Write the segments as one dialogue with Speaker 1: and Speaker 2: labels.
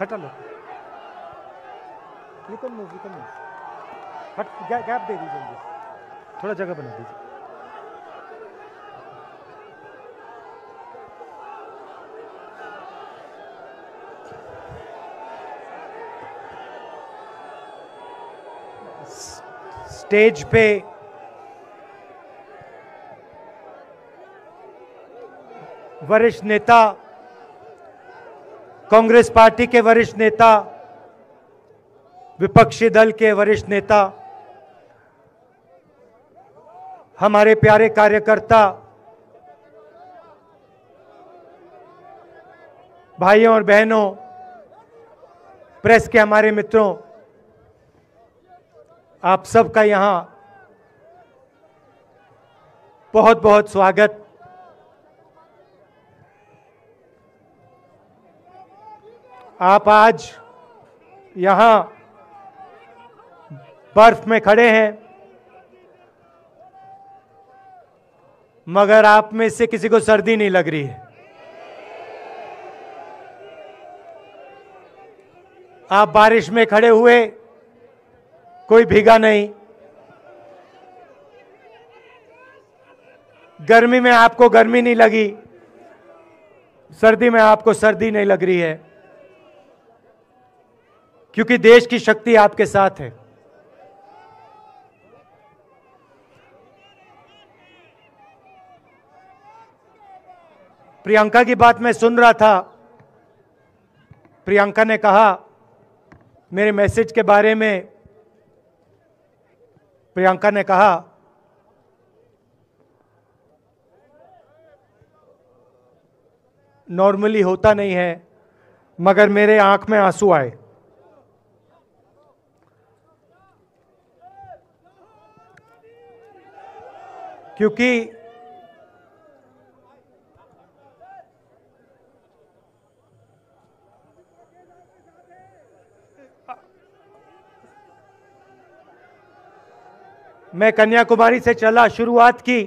Speaker 1: हटा लो you can move you can move हट गैप दे दीजिए थोड़ा जगह बना दीजिए स्टेज पे वरिष्ठ नेता कांग्रेस पार्टी के वरिष्ठ नेता विपक्षी दल के वरिष्ठ नेता हमारे प्यारे कार्यकर्ता भाइयों और बहनों प्रेस के हमारे मित्रों आप सबका यहां बहुत बहुत स्वागत आप आज यहाँ बर्फ में खड़े हैं मगर आप में से किसी को सर्दी नहीं लग रही है आप बारिश में खड़े हुए कोई भीगा नहीं गर्मी में आपको गर्मी नहीं लगी सर्दी में आपको सर्दी नहीं लग रही है क्योंकि देश की शक्ति आपके साथ है प्रियंका की बात मैं सुन रहा था प्रियंका ने कहा मेरे मैसेज के बारे में प्रियंका ने कहा नॉर्मली होता नहीं है मगर मेरे आंख में आंसू आए क्योंकि मैं कन्याकुमारी से चला शुरुआत की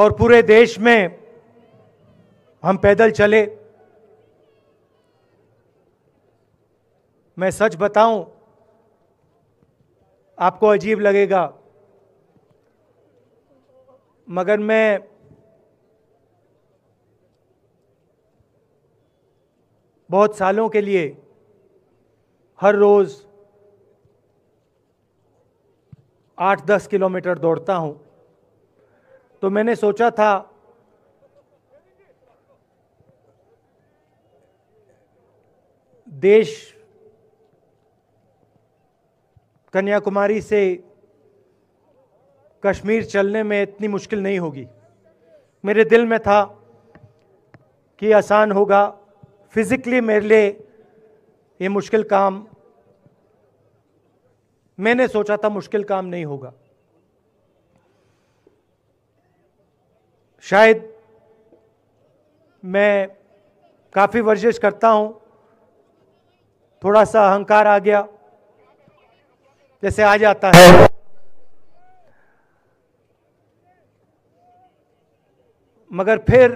Speaker 1: और पूरे देश में हम पैदल चले मैं सच बताऊं आपको अजीब लगेगा मगर मैं बहुत सालों के लिए हर रोज़ आठ दस किलोमीटर दौड़ता हूं तो मैंने सोचा था देश कन्याकुमारी से कश्मीर चलने में इतनी मुश्किल नहीं होगी मेरे दिल में था कि आसान होगा फिज़िकली मेरे लिए ये मुश्किल काम मैंने सोचा था मुश्किल काम नहीं होगा शायद मैं काफ़ी वर्जिश करता हूँ थोड़ा सा अहंकार आ गया जैसे आ जाता है मगर फिर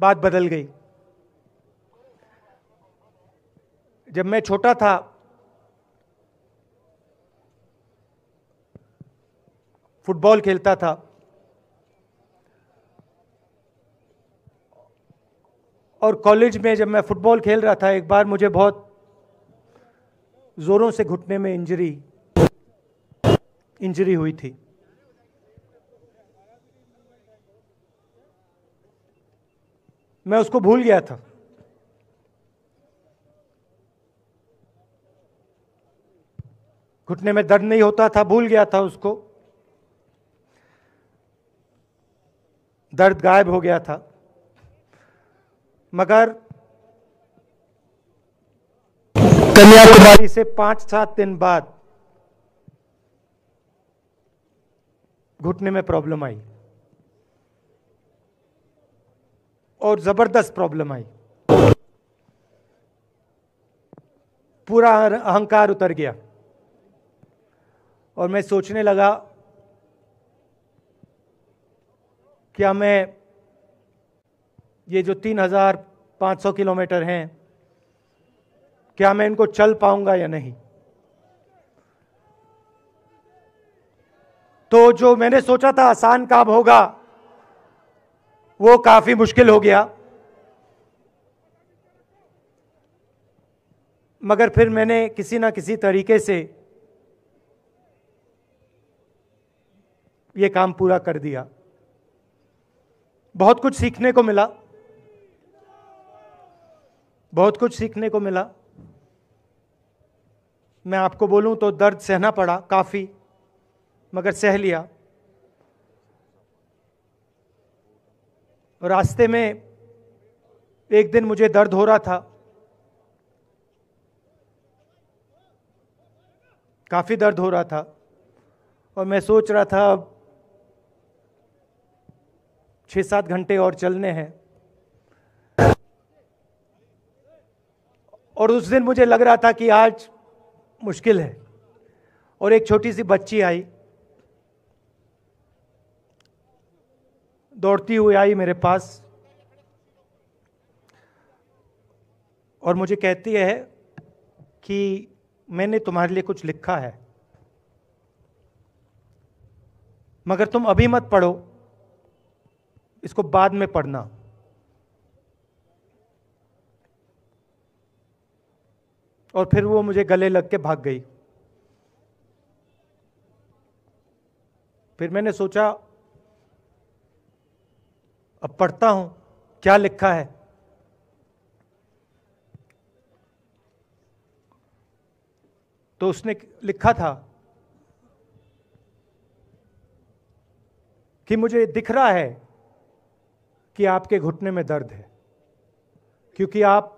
Speaker 1: बात बदल गई जब मैं छोटा था फुटबॉल खेलता था और कॉलेज में जब मैं फुटबॉल खेल रहा था एक बार मुझे बहुत ज़ोरों से घुटने में इंजरी इंजरी हुई थी मैं उसको भूल गया था घुटने में दर्द नहीं होता था भूल गया था उसको दर्द गायब हो गया था मगर कन्याकुमारी से पांच सात दिन बाद घुटने में प्रॉब्लम आई और जबरदस्त प्रॉब्लम आई पूरा अहंकार उतर गया और मैं सोचने लगा क्या मैं ये जो 3,500 किलोमीटर हैं क्या मैं इनको चल पाऊंगा या नहीं तो जो मैंने सोचा था आसान काम होगा वो काफी मुश्किल हो गया मगर फिर मैंने किसी ना किसी तरीके से ये काम पूरा कर दिया बहुत कुछ सीखने को मिला बहुत कुछ सीखने को मिला मैं आपको बोलूं तो दर्द सहना पड़ा काफ़ी मगर सह लिया रास्ते में एक दिन मुझे दर्द हो रहा था काफ़ी दर्द हो रहा था और मैं सोच रहा था छः सात घंटे और चलने हैं और उस दिन मुझे लग रहा था कि आज मुश्किल है और एक छोटी सी बच्ची आई दौड़ती हुई आई मेरे पास और मुझे कहती है कि मैंने तुम्हारे लिए कुछ लिखा है मगर तुम अभी मत पढ़ो इसको बाद में पढ़ना और फिर वो मुझे गले लग के भाग गई फिर मैंने सोचा अब पढ़ता हूं क्या लिखा है तो उसने लिखा था कि मुझे दिख रहा है कि आपके घुटने में दर्द है क्योंकि आप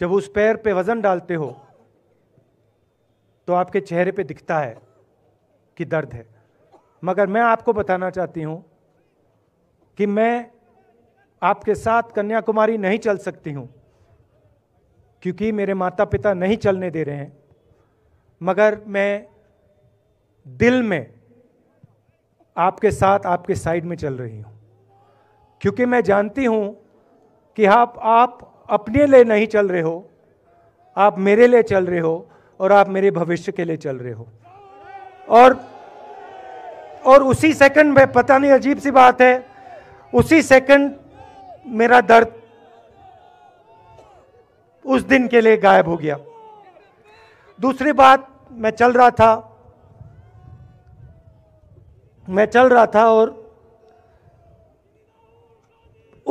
Speaker 1: जब उस पैर पे वजन डालते हो तो आपके चेहरे पे दिखता है कि दर्द है मगर मैं आपको बताना चाहती हूँ कि मैं आपके साथ कन्याकुमारी नहीं चल सकती हूँ क्योंकि मेरे माता पिता नहीं चलने दे रहे हैं मगर मैं दिल में आपके साथ आपके साइड में चल रही हूँ क्योंकि मैं जानती हूँ कि आप आप अपने लिए नहीं चल रहे हो आप मेरे लिए चल रहे हो और आप मेरे भविष्य के लिए चल रहे हो और और उसी सेकंड में पता नहीं अजीब सी बात है उसी सेकंड मेरा दर्द उस दिन के लिए गायब हो गया दूसरी बात मैं चल रहा था मैं चल रहा था और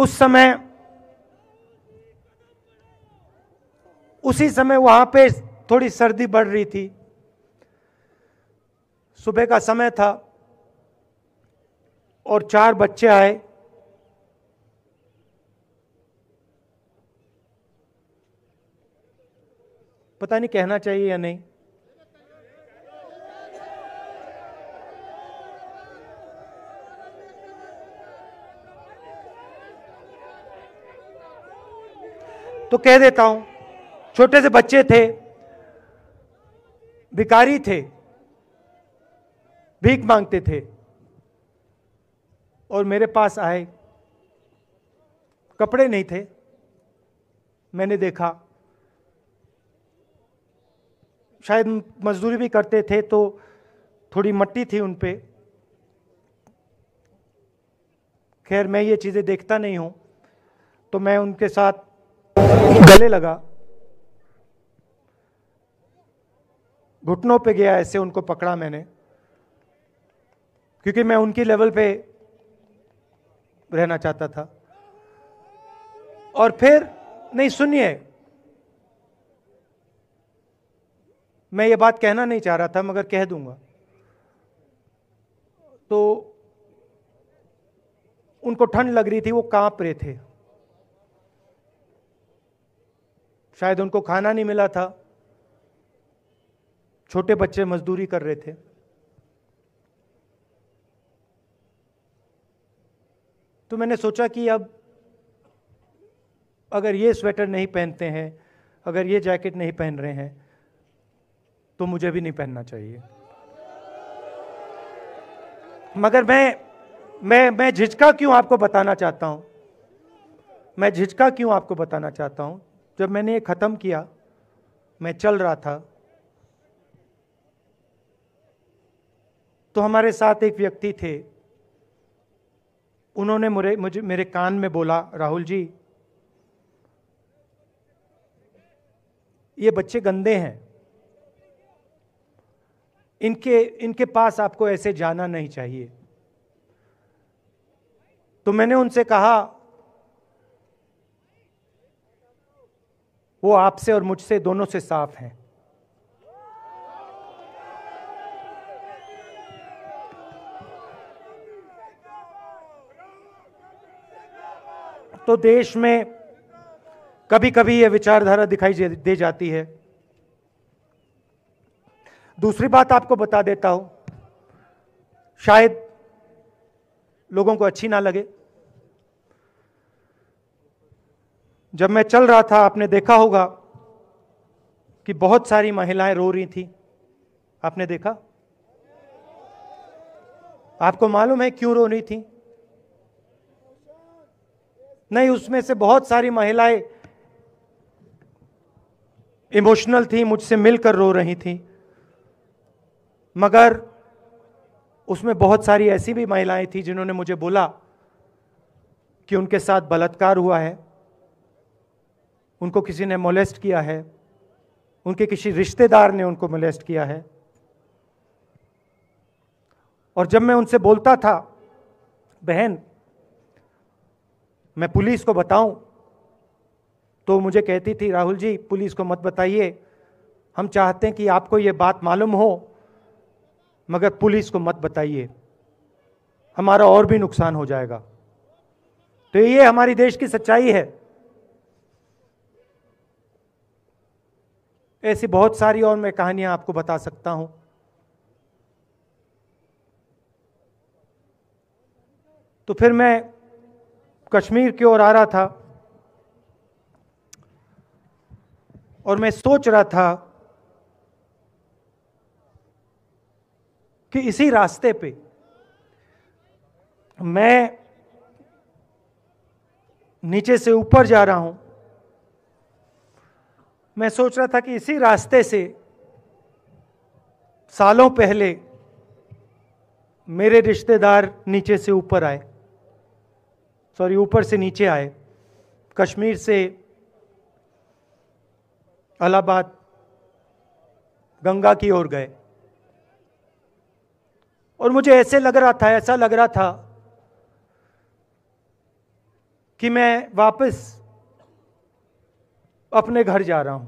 Speaker 1: उस समय उसी समय वहां पे थोड़ी सर्दी बढ़ रही थी सुबह का समय था और चार बच्चे आए पता नहीं कहना चाहिए या नहीं तो कह देता हूं छोटे से बच्चे थे भिकारी थे भीख मांगते थे और मेरे पास आए कपड़े नहीं थे मैंने देखा शायद मजदूरी भी करते थे तो थोड़ी मट्टी थी उन पर खैर मैं ये चीज़ें देखता नहीं हूँ तो मैं उनके साथ गले लगा घुटनों पे गया ऐसे उनको पकड़ा मैंने क्योंकि मैं उनकी लेवल पे रहना चाहता था और फिर नहीं सुनिए मैं ये बात कहना नहीं चाह रहा था मगर कह दूंगा तो उनको ठंड लग रही थी वो कांप रहे थे शायद उनको खाना नहीं मिला था छोटे बच्चे मजदूरी कर रहे थे तो मैंने सोचा कि अब अगर ये स्वेटर नहीं पहनते हैं अगर ये जैकेट नहीं पहन रहे हैं तो मुझे भी नहीं पहनना चाहिए मगर मैं मैं मैं झिझका क्यों आपको बताना चाहता हूँ मैं झिझका क्यों आपको बताना चाहता हूँ जब मैंने ये ख़त्म किया मैं चल रहा था तो हमारे साथ एक व्यक्ति थे उन्होंने मुझे मुझे मेरे कान में बोला राहुल जी ये बच्चे गंदे हैं इनके इनके पास आपको ऐसे जाना नहीं चाहिए तो मैंने उनसे कहा वो आपसे और मुझसे दोनों से साफ हैं तो देश में कभी कभी यह विचारधारा दिखाई दे जाती है दूसरी बात आपको बता देता हूं शायद लोगों को अच्छी ना लगे जब मैं चल रहा था आपने देखा होगा कि बहुत सारी महिलाएं रो रही थी आपने देखा आपको मालूम है क्यों रो रही थी नहीं उसमें से बहुत सारी महिलाएं इमोशनल थी मुझसे मिलकर रो रही थी मगर उसमें बहुत सारी ऐसी भी महिलाएं थी जिन्होंने मुझे बोला कि उनके साथ बलात्कार हुआ है उनको किसी ने मोलेस्ट किया है उनके किसी रिश्तेदार ने उनको मोलेस्ट किया है और जब मैं उनसे बोलता था बहन मैं पुलिस को बताऊं तो मुझे कहती थी राहुल जी पुलिस को मत बताइए हम चाहते हैं कि आपको ये बात मालूम हो मगर पुलिस को मत बताइए हमारा और भी नुकसान हो जाएगा तो ये हमारी देश की सच्चाई है ऐसी बहुत सारी और मैं कहानियां आपको बता सकता हूं तो फिर मैं कश्मीर की ओर आ रहा था और मैं सोच रहा था कि इसी रास्ते पे मैं नीचे से ऊपर जा रहा हूं मैं सोच रहा था कि इसी रास्ते से सालों पहले मेरे रिश्तेदार नीचे से ऊपर आए सॉरी ऊपर से नीचे आए कश्मीर से अलाहाबाद गंगा की ओर गए और मुझे ऐसे लग रहा था ऐसा लग रहा था कि मैं वापस अपने घर जा रहा हूं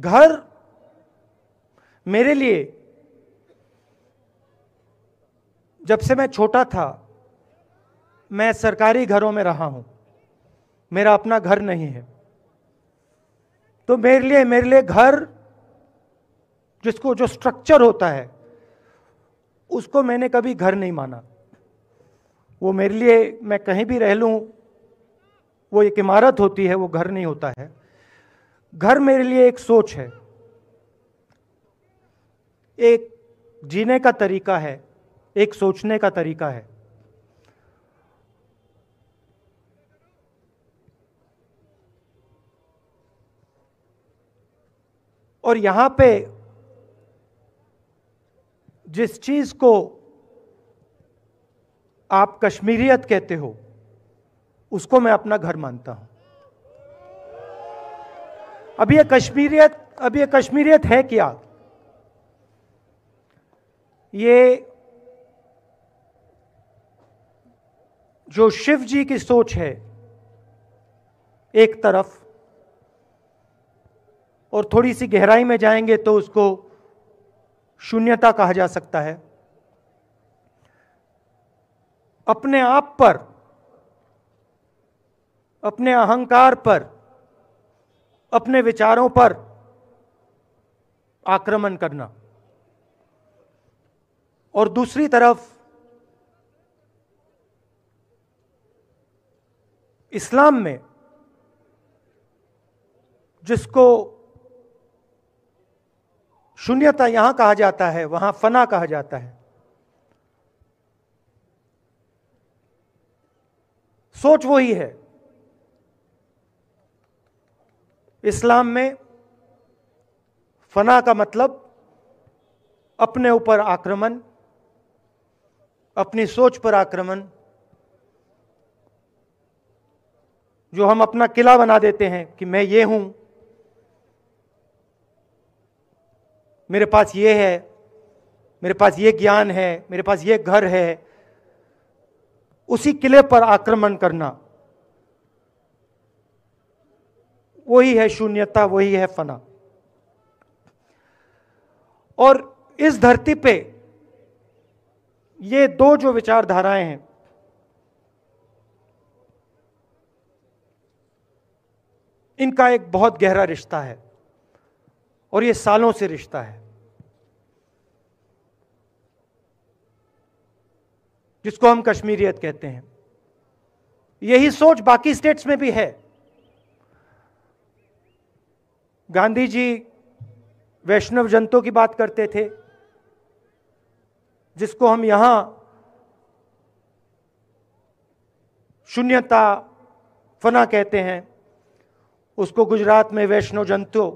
Speaker 1: घर मेरे लिए जब से मैं छोटा था मैं सरकारी घरों में रहा हूं मेरा अपना घर नहीं है तो मेरे लिए मेरे लिए घर जिसको जो स्ट्रक्चर होता है उसको मैंने कभी घर नहीं माना वो मेरे लिए मैं कहीं भी रह लूँ वो एक इमारत होती है वो घर नहीं होता है घर मेरे लिए एक सोच है एक जीने का तरीका है एक सोचने का तरीका है और यहां पे जिस चीज़ को आप कश्मीरियत कहते हो उसको मैं अपना घर मानता हूं अब ये कश्मीरियत अब ये कश्मीरियत है क्या ये जो शिव जी की सोच है एक तरफ और थोड़ी सी गहराई में जाएंगे तो उसको शून्यता कहा जा सकता है अपने आप पर अपने अहंकार पर अपने विचारों पर आक्रमण करना और दूसरी तरफ इस्लाम में जिसको शून्यता यहां कहा जाता है वहां फना कहा जाता है सोच वही है इस्लाम में फना का मतलब अपने ऊपर आक्रमण अपनी सोच पर आक्रमण जो हम अपना किला बना देते हैं कि मैं ये हूं मेरे पास ये है मेरे पास ये ज्ञान है मेरे पास ये घर है उसी किले पर आक्रमण करना वही है शून्यता वही है फना और इस धरती पे ये दो जो विचारधाराएं हैं इनका एक बहुत गहरा रिश्ता है और ये सालों से रिश्ता है जिसको हम कश्मीरियत कहते हैं यही सोच बाकी स्टेट्स में भी है गांधी जी वैष्णव जनतों की बात करते थे जिसको हम यहां शून्यता फना कहते हैं उसको गुजरात में वैष्णो जंतु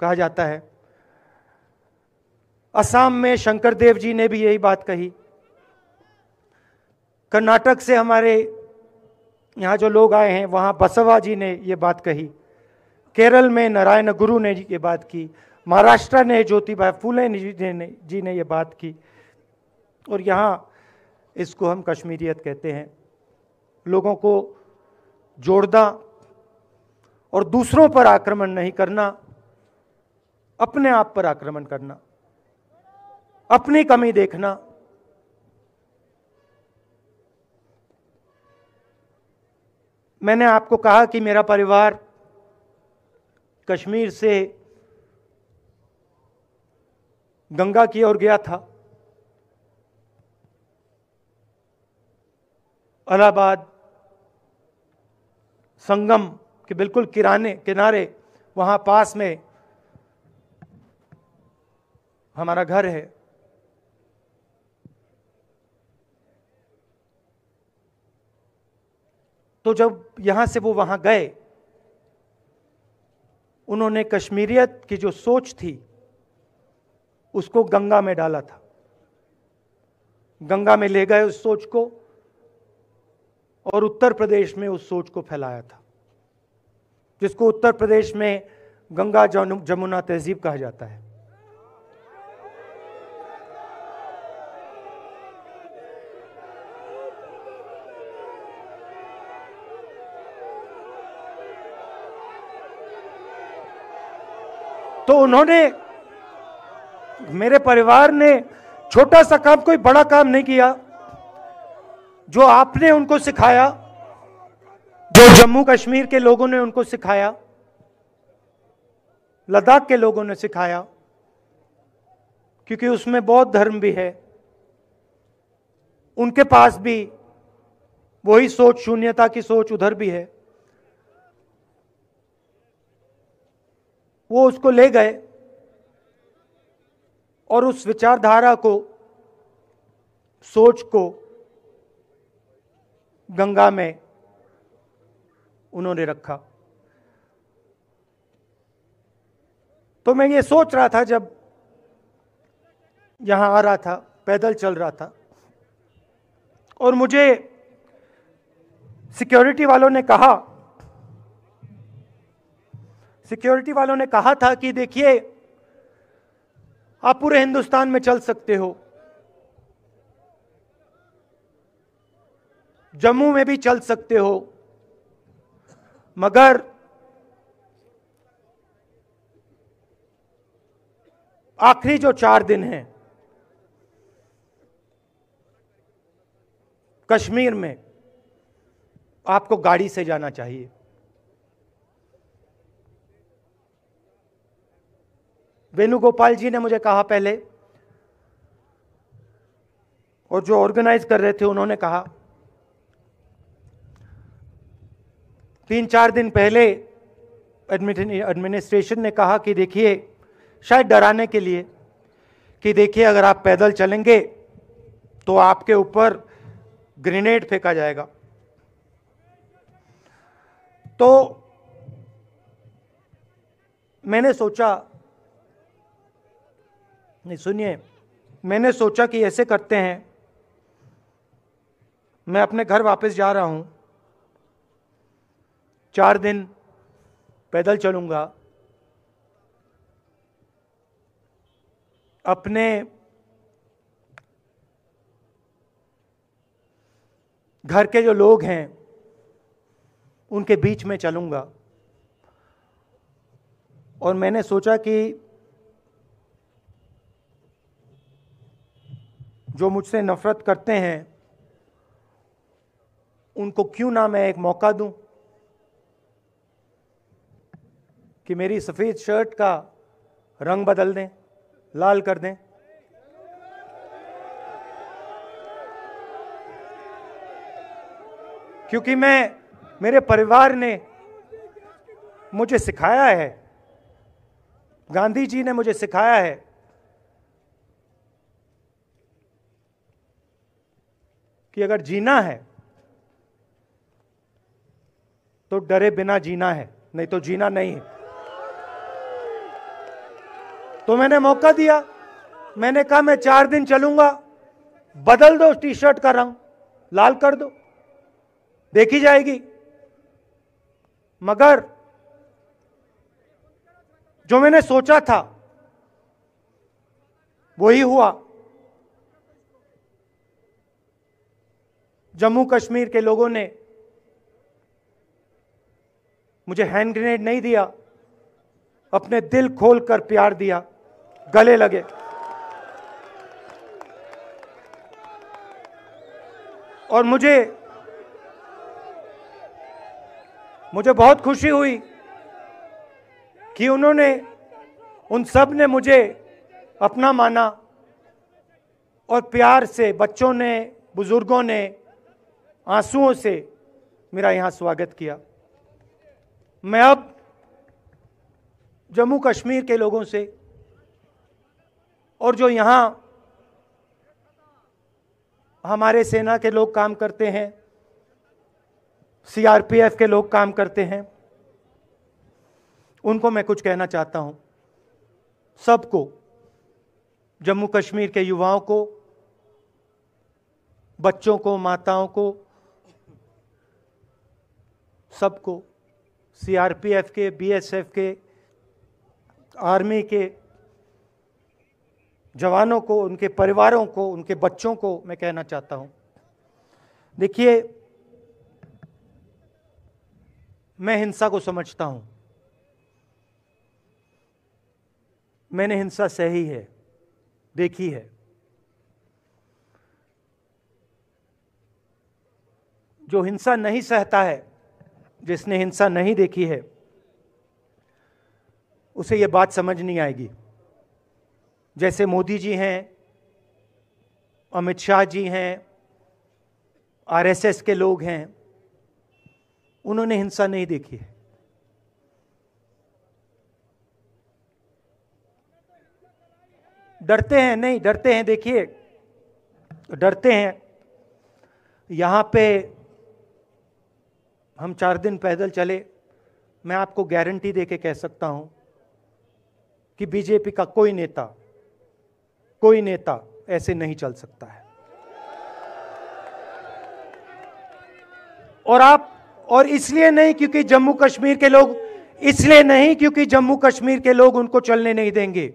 Speaker 1: कहा जाता है असम में शंकर देव जी ने भी यही बात कही कर्नाटक से हमारे यहाँ जो लोग आए हैं वहाँ बसवा जी ने ये बात कही केरल में नारायण गुरु ने ये बात की महाराष्ट्र ने ज्योतिबा फूले जी ने जी ने ये बात की और यहाँ इसको हम कश्मीरियत कहते हैं लोगों को जोड़ना और दूसरों पर आक्रमण नहीं करना अपने आप पर आक्रमण करना अपनी कमी देखना मैंने आपको कहा कि मेरा परिवार कश्मीर से गंगा की ओर गया था अलाहाबाद संगम के बिल्कुल किराने किनारे वहाँ पास में हमारा घर है तो जब यहाँ से वो वहाँ गए उन्होंने कश्मीरियत की जो सोच थी उसको गंगा में डाला था गंगा में ले गए उस सोच को और उत्तर प्रदेश में उस सोच को फैलाया था जिसको उत्तर प्रदेश में गंगा जमुना तहजीब कहा जाता है तो उन्होंने मेरे परिवार ने छोटा सा काम कोई बड़ा काम नहीं किया जो आपने उनको सिखाया जो जम्मू कश्मीर के लोगों ने उनको सिखाया लद्दाख के लोगों ने सिखाया क्योंकि उसमें बौद्ध धर्म भी है उनके पास भी वही सोच शून्यता की सोच उधर भी है वो उसको ले गए और उस विचारधारा को सोच को गंगा में उन्होंने रखा तो मैं ये सोच रहा था जब यहां आ रहा था पैदल चल रहा था और मुझे सिक्योरिटी वालों ने कहा सिक्योरिटी वालों ने कहा था कि देखिए आप पूरे हिंदुस्तान में चल सकते हो जम्मू में भी चल सकते हो मगर आखिरी जो चार दिन हैं कश्मीर में आपको गाड़ी से जाना चाहिए वेणुगोपाल जी ने मुझे कहा पहले और जो ऑर्गेनाइज कर रहे थे उन्होंने कहा तीन चार दिन पहले एडमिनिस्ट्रेशन ने कहा कि देखिए शायद डराने के लिए कि देखिए अगर आप पैदल चलेंगे तो आपके ऊपर ग्रेनेड फेंका जाएगा तो मैंने सोचा नहीं सुनिए मैंने सोचा कि ऐसे करते हैं मैं अपने घर वापस जा रहा हूं चार दिन पैदल चलूंगा अपने घर के जो लोग हैं उनके बीच में चलूंगा और मैंने सोचा कि जो मुझसे नफ़रत करते हैं उनको क्यों ना मैं एक मौका दूं कि मेरी सफ़ेद शर्ट का रंग बदल दें लाल कर दें क्योंकि मैं मेरे परिवार ने मुझे सिखाया है गांधी जी ने मुझे सिखाया है कि अगर जीना है तो डरे बिना जीना है नहीं तो जीना नहीं है तो मैंने मौका दिया मैंने कहा मैं चार दिन चलूंगा बदल दो टी शर्ट का रंग लाल कर दो देखी जाएगी मगर जो मैंने सोचा था वही हुआ जम्मू कश्मीर के लोगों ने मुझे हैंड ग्रेनेड नहीं दिया अपने दिल खोल कर प्यार दिया गले लगे और मुझे मुझे बहुत खुशी हुई कि उन्होंने उन सब ने मुझे अपना माना और प्यार से बच्चों ने बुज़ुर्गों ने आंसुओं से मेरा यहाँ स्वागत किया मैं अब जम्मू कश्मीर के लोगों से और जो यहाँ हमारे सेना के लोग काम करते हैं सीआरपीएफ के लोग काम करते हैं उनको मैं कुछ कहना चाहता हूँ सबको जम्मू कश्मीर के युवाओं को बच्चों को माताओं को सबको सीआरपीएफ के बीएसएफ के आर्मी के जवानों को उनके परिवारों को उनके बच्चों को मैं कहना चाहता हूं देखिए मैं हिंसा को समझता हूं मैंने हिंसा सही है देखी है जो हिंसा नहीं सहता है जिसने हिंसा नहीं देखी है उसे यह बात समझ नहीं आएगी जैसे मोदी जी हैं अमित शाह जी हैं आरएसएस के लोग हैं उन्होंने हिंसा नहीं देखी है डरते हैं नहीं डरते हैं देखिए डरते हैं यहाँ पे हम चार दिन पैदल चले मैं आपको गारंटी दे के कह सकता हूँ कि बीजेपी का कोई नेता कोई नेता ऐसे नहीं चल सकता है और आप और इसलिए नहीं क्योंकि जम्मू कश्मीर के लोग इसलिए नहीं क्योंकि जम्मू कश्मीर के लोग उनको चलने नहीं देंगे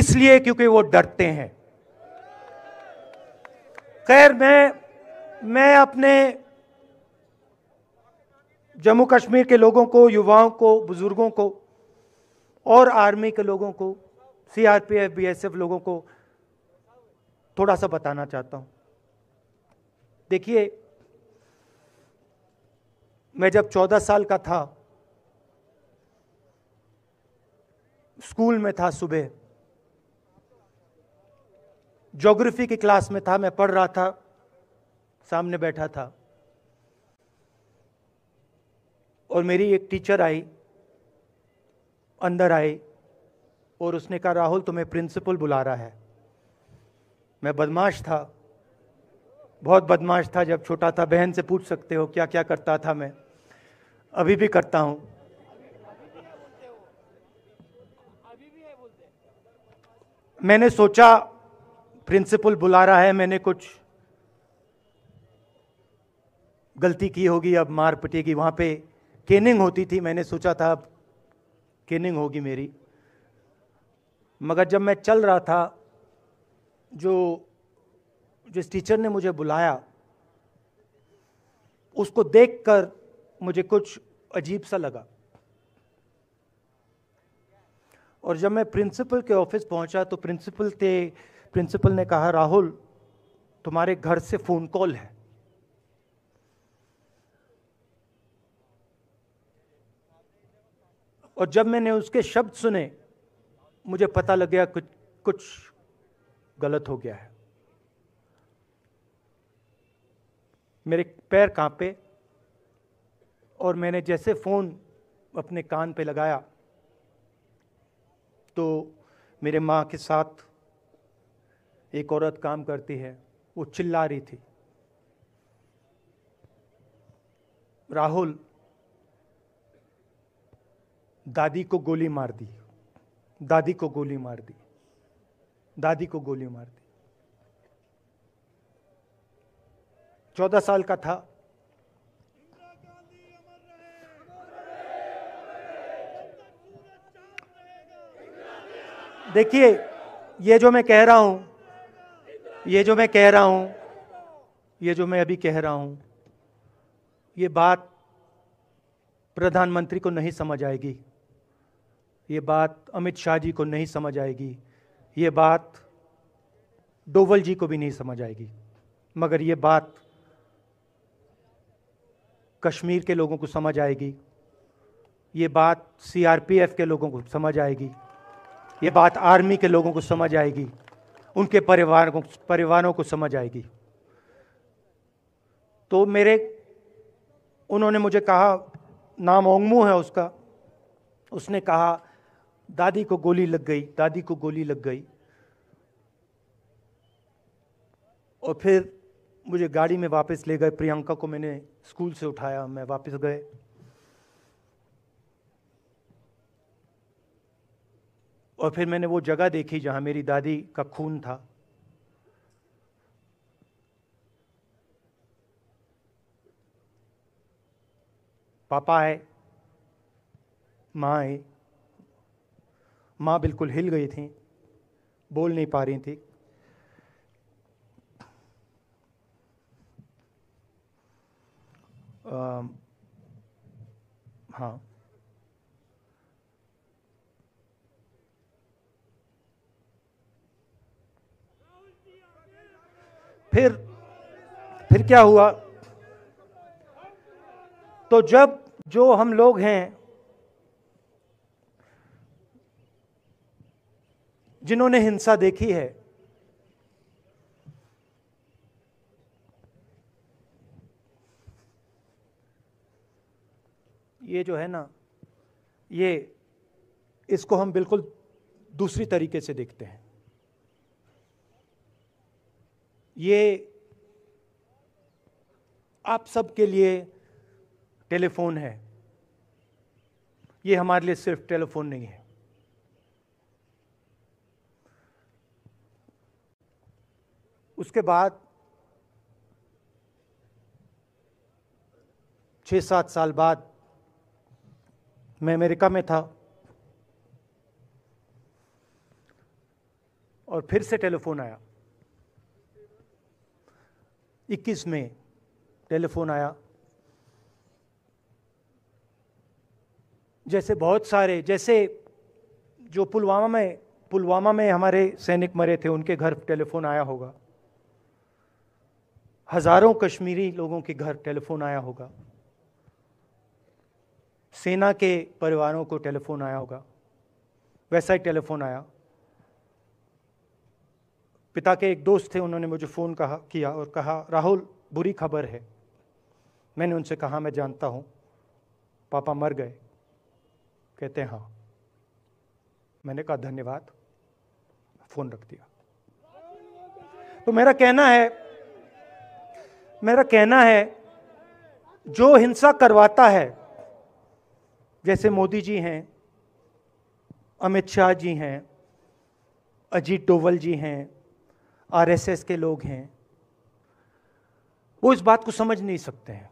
Speaker 1: इसलिए क्योंकि वो डरते हैं खैर मैं मैं अपने जम्मू कश्मीर के लोगों को युवाओं को बुजुर्गों को और आर्मी के लोगों को सीआरपीएफ बीएसएफ लोगों को थोड़ा सा बताना चाहता हूं देखिए मैं जब 14 साल का था स्कूल में था सुबह जोग्राफी की क्लास में था मैं पढ़ रहा था सामने बैठा था और मेरी एक टीचर आई अंदर आई और उसने कहा राहुल तुम्हें प्रिंसिपल बुला रहा है मैं बदमाश था बहुत बदमाश था जब छोटा था बहन से पूछ सकते हो क्या क्या करता था मैं अभी भी करता हूँ मैंने सोचा प्रिंसिपल बुला रहा है मैंने कुछ गलती की होगी अब मार पिटेगी वहाँ पे केनिंग होती थी मैंने सोचा था अब केनिंग होगी मेरी मगर जब मैं चल रहा था जो जिस टीचर ने मुझे बुलाया उसको देखकर मुझे कुछ अजीब सा लगा और जब मैं प्रिंसिपल के ऑफिस पहुंचा तो प्रिंसिपल थे प्रिंसिपल ने कहा राहुल तुम्हारे घर से फ़ोन कॉल है और जब मैंने उसके शब्द सुने मुझे पता लग गया कुछ कुछ गलत हो गया है मेरे पैर कांपे और मैंने जैसे फ़ोन अपने कान पे लगाया तो मेरे माँ के साथ एक औरत काम करती है वो चिल्ला रही थी राहुल दादी को गोली मार दी दादी को गोली मार दी दादी को गोली मार दी चौदह साल का था देखिए ये जो मैं कह रहा हूं ये जो मैं कह रहा हूं ये जो मैं अभी कह रहा हूं ये बात प्रधानमंत्री को नहीं समझ आएगी ये बात अमित शाह जी को नहीं समझ आएगी ये बात डोवल जी को भी नहीं समझ आएगी मगर ये बात कश्मीर के लोगों को समझ आएगी ये बात सीआरपीएफ के लोगों को समझ आएगी ये बात आर्मी के लोगों को समझ आएगी उनके परिवार को परिवारों को समझ आएगी तो मेरे उन्होंने मुझे कहा नाम ओंगमू है उसका उसने कहा दादी को गोली लग गई दादी को गोली लग गई और फिर मुझे गाड़ी में वापस ले गए प्रियंका को मैंने स्कूल से उठाया मैं वापस गए और फिर मैंने वो जगह देखी जहाँ मेरी दादी का खून था पापा है माँ है माँ बिल्कुल हिल गई थी बोल नहीं पा रही थी आ, हाँ फिर फिर क्या हुआ तो जब जो हम लोग हैं जिन्होंने हिंसा देखी है ये जो है ना ये इसको हम बिल्कुल दूसरी तरीके से देखते हैं ये आप सबके लिए टेलीफोन है ये हमारे लिए सिर्फ टेलीफोन नहीं है उसके बाद छः सात साल बाद मैं अमेरिका में था और फिर से टेलीफोन आया 21 में टेलीफोन आया जैसे बहुत सारे जैसे जो पुलवामा में पुलवामा में हमारे सैनिक मरे थे उनके घर टेलीफोन आया होगा हजारों कश्मीरी लोगों के घर टेलीफोन आया होगा सेना के परिवारों को टेलीफोन आया होगा वैसा ही टेलीफोन आया पिता के एक दोस्त थे उन्होंने मुझे फ़ोन कहा किया और कहा राहुल बुरी खबर है मैंने उनसे कहा मैं जानता हूं पापा मर गए कहते हाँ मैंने कहा धन्यवाद फ़ोन रख दिया तो मेरा कहना है मेरा कहना है जो हिंसा करवाता है जैसे मोदी जी हैं अमित शाह जी हैं अजीत डोवल जी हैं आरएसएस के लोग हैं वो इस बात को समझ नहीं सकते हैं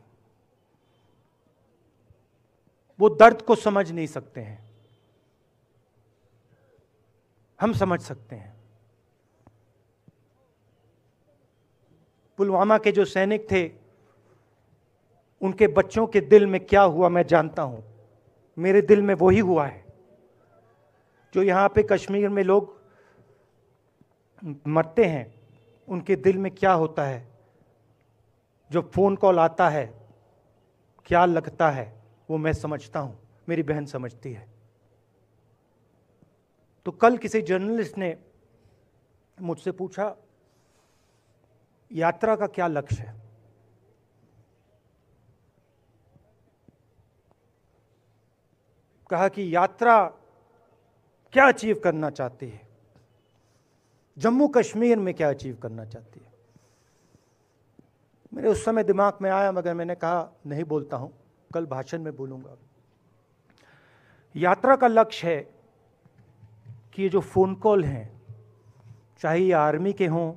Speaker 1: वो दर्द को समझ नहीं सकते हैं हम समझ सकते हैं पुलवामा के जो सैनिक थे उनके बच्चों के दिल में क्या हुआ मैं जानता हूँ मेरे दिल में वही हुआ है जो यहाँ पे कश्मीर में लोग मरते हैं उनके दिल में क्या होता है जो फ़ोन कॉल आता है क्या लगता है वो मैं समझता हूँ मेरी बहन समझती है तो कल किसी जर्नलिस्ट ने मुझसे पूछा यात्रा का क्या लक्ष्य है कहा कि यात्रा क्या अचीव करना चाहती है जम्मू कश्मीर में क्या अचीव करना चाहती है मेरे उस समय दिमाग में आया मगर मैंने कहा नहीं बोलता हूं कल भाषण में बोलूंगा यात्रा का लक्ष्य है कि ये जो फ़ोन कॉल हैं चाहे ये आर्मी के हों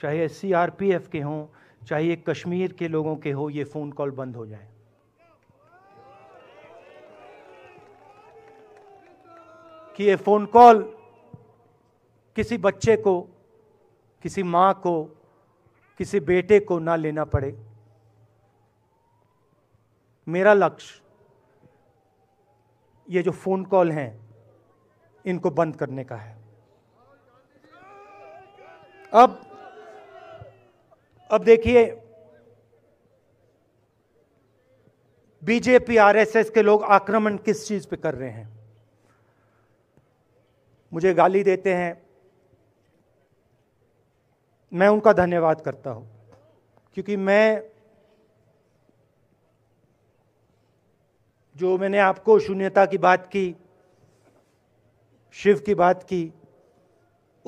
Speaker 1: चाहे सीआरपीएफ के हों चाहे कश्मीर के लोगों के हो ये फ़ोन कॉल बंद हो जाए कि ये फ़ोन कॉल किसी बच्चे को किसी माँ को किसी बेटे को ना लेना पड़े मेरा लक्ष्य ये जो फ़ोन कॉल हैं इनको बंद करने का है अब अब देखिए बीजेपी आरएसएस के लोग आक्रमण किस चीज पे कर रहे हैं मुझे गाली देते हैं मैं उनका धन्यवाद करता हूं क्योंकि मैं जो मैंने आपको शून्यता की बात की शिव की बात की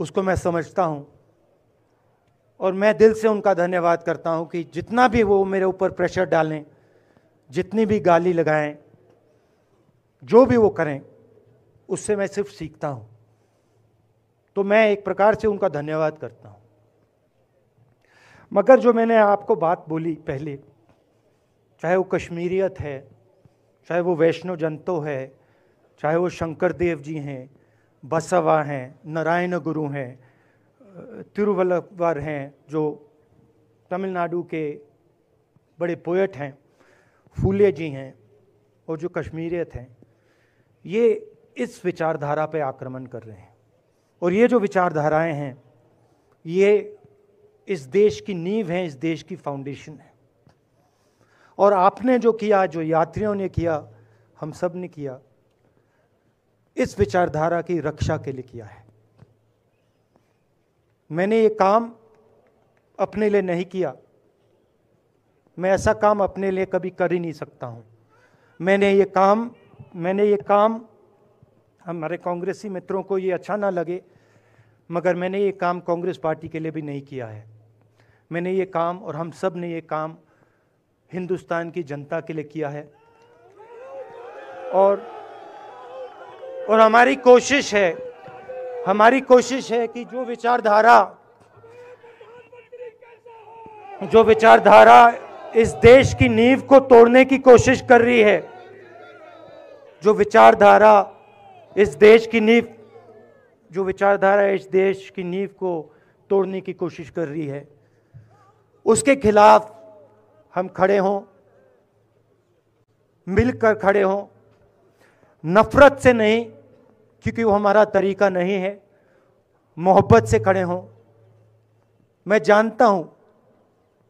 Speaker 1: उसको मैं समझता हूं और मैं दिल से उनका धन्यवाद करता हूँ कि जितना भी वो मेरे ऊपर प्रेशर डालें जितनी भी गाली लगाएं जो भी वो करें उससे मैं सिर्फ सीखता हूँ तो मैं एक प्रकार से उनका धन्यवाद करता हूँ मगर जो मैंने आपको बात बोली पहले चाहे वो कश्मीरियत है चाहे वो वैष्णो जनतो है चाहे वो शंकर देव जी हैं बसवा हैं नारायण गुरु हैं तिरुवल्लवर हैं जो तमिलनाडु के बड़े पोएट हैं फूले जी हैं और जो कश्मीरियत हैं ये इस विचारधारा पे आक्रमण कर रहे हैं और ये जो विचारधाराएं हैं ये इस देश की नींव है इस देश की फाउंडेशन है और आपने जो किया जो यात्रियों ने किया हम सब ने किया इस विचारधारा की रक्षा के लिए किया है मैंने ये काम अपने लिए नहीं किया मैं ऐसा काम अपने लिए कभी कर ही नहीं सकता हूँ मैंने ये काम मैंने ये काम हमारे कांग्रेसी मित्रों को ये अच्छा ना लगे मगर मैंने ये काम कांग्रेस पार्टी के लिए भी नहीं किया है मैंने ये काम और हम सब ने ये काम हिंदुस्तान की जनता के लिए किया है और और हमारी कोशिश है हमारी कोशिश है कि जो विचारधारा जो विचारधारा इस देश की नींव को तोड़ने की कोशिश कर रही है जो विचारधारा इस देश की नींव जो विचारधारा इस देश की नींव को तोड़ने की कोशिश कर रही है उसके खिलाफ हम खड़े हों मिलकर खड़े हों नफरत से नहीं क्योंकि वो हमारा तरीका नहीं है मोहब्बत से खड़े हों मैं जानता हूँ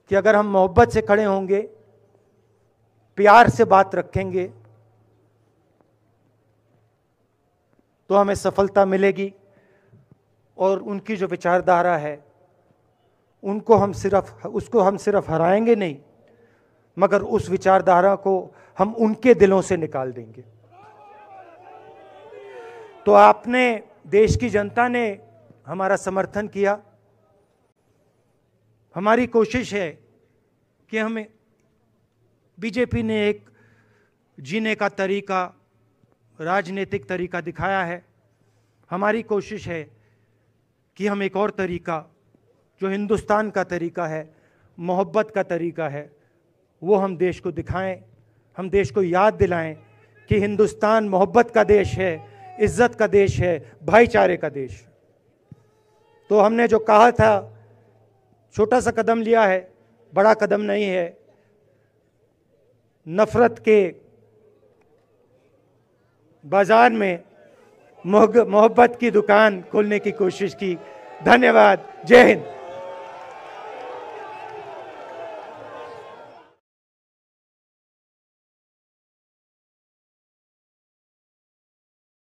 Speaker 1: कि अगर हम मोहब्बत से खड़े होंगे प्यार से बात रखेंगे तो हमें सफलता मिलेगी और उनकी जो विचारधारा है उनको हम सिर्फ उसको हम सिर्फ हराएंगे नहीं मगर उस विचारधारा को हम उनके दिलों से निकाल देंगे तो आपने देश की जनता ने हमारा समर्थन किया हमारी कोशिश है कि हमें बीजेपी ने एक जीने का तरीका राजनीतिक तरीका दिखाया है हमारी कोशिश है कि हम एक और तरीका जो हिंदुस्तान का तरीका है मोहब्बत का तरीका है वो हम देश को दिखाएं हम देश को याद दिलाएं कि हिंदुस्तान मोहब्बत का देश है इज्जत का देश है भाईचारे का देश तो हमने जो कहा था छोटा सा कदम लिया है बड़ा कदम नहीं है नफ़रत के बाज़ार में मोहब्बत की दुकान खोलने की कोशिश की धन्यवाद जय हिंद